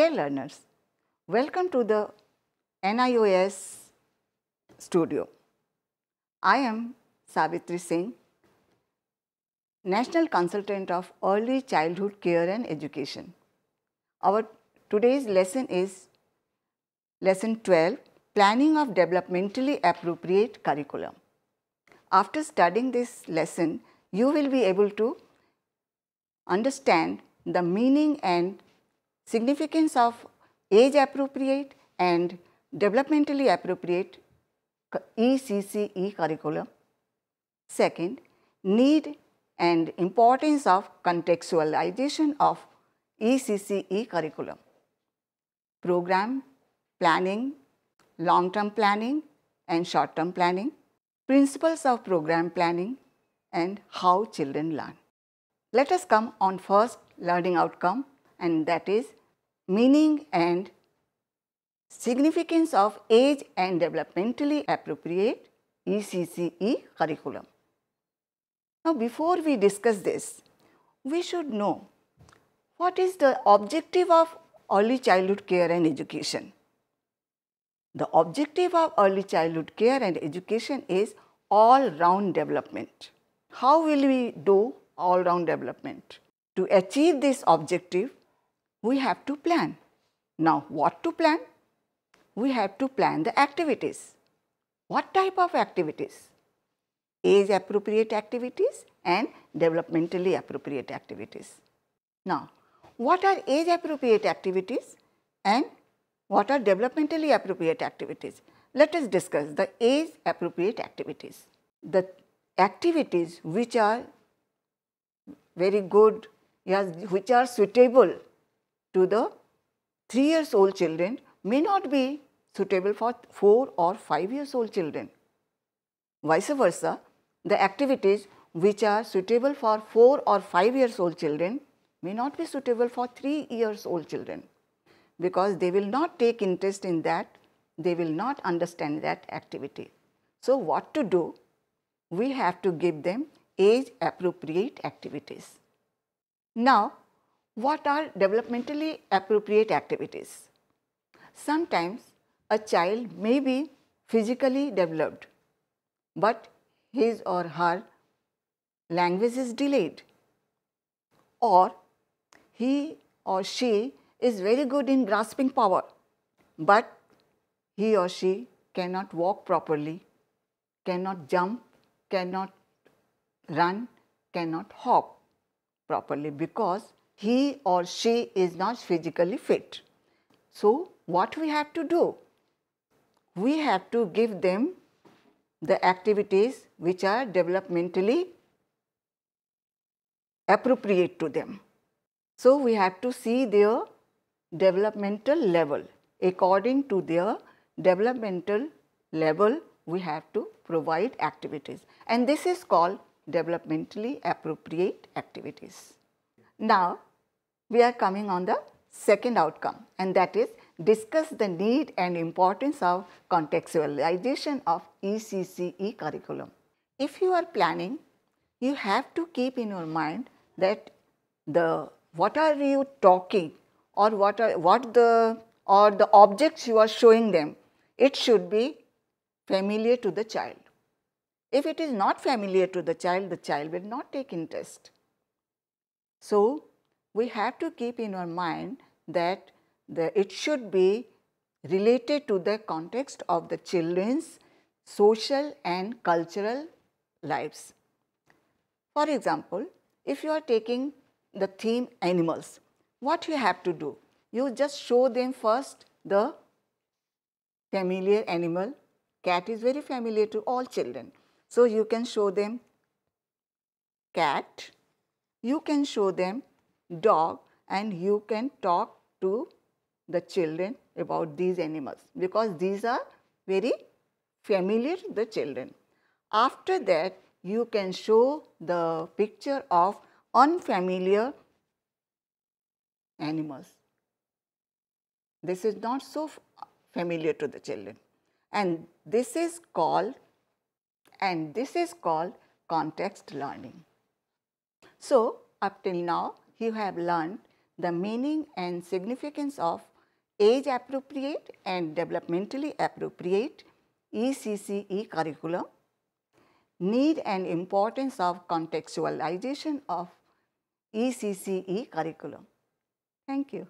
Dear learners, welcome to the NIOS studio. I am Savitri Singh, National Consultant of Early Childhood Care and Education. Our today's lesson is Lesson 12, Planning of Developmentally Appropriate Curriculum. After studying this lesson, you will be able to understand the meaning and significance of age appropriate and developmentally appropriate ECCE curriculum. Second, need and importance of contextualization of ECCE curriculum. Program planning, long-term planning and short-term planning, principles of program planning and how children learn. Let us come on first learning outcome and that is meaning and significance of age and developmentally appropriate ECCE curriculum. Now, before we discuss this, we should know what is the objective of early childhood care and education. The objective of early childhood care and education is all-round development. How will we do all-round development? To achieve this objective, we have to plan. Now, what to plan? We have to plan the activities. What type of activities? Age-appropriate activities and developmentally appropriate activities. Now, what are age-appropriate activities and what are developmentally appropriate activities? Let us discuss the age-appropriate activities. The activities which are very good, which are suitable to the 3 years old children may not be suitable for 4 or 5 years old children. Vice versa, the activities which are suitable for 4 or 5 years old children may not be suitable for 3 years old children because they will not take interest in that, they will not understand that activity. So, what to do? We have to give them age appropriate activities. Now, what are developmentally appropriate activities? Sometimes a child may be physically developed, but his or her language is delayed or he or she is very good in grasping power, but he or she cannot walk properly, cannot jump, cannot run, cannot hop properly because he or she is not physically fit. So, what we have to do? We have to give them the activities which are developmentally appropriate to them. So, we have to see their developmental level. According to their developmental level, we have to provide activities and this is called developmentally appropriate activities. Now, we are coming on the second outcome and that is discuss the need and importance of contextualization of ECCE curriculum. If you are planning, you have to keep in your mind that the what are you talking or what are what the or the objects you are showing them, it should be familiar to the child. If it is not familiar to the child, the child will not take interest. So, we have to keep in our mind that the, it should be related to the context of the children's social and cultural lives. For example, if you are taking the theme animals, what you have to do? You just show them first the familiar animal. Cat is very familiar to all children. So, you can show them cat. You can show them dog and you can talk to the children about these animals because these are very familiar to the children. After that, you can show the picture of unfamiliar animals. This is not so familiar to the children and this is called and this is called context learning. So, up till now you have learned the meaning and significance of age appropriate and developmentally appropriate ECCE curriculum, need and importance of contextualization of ECCE curriculum. Thank you.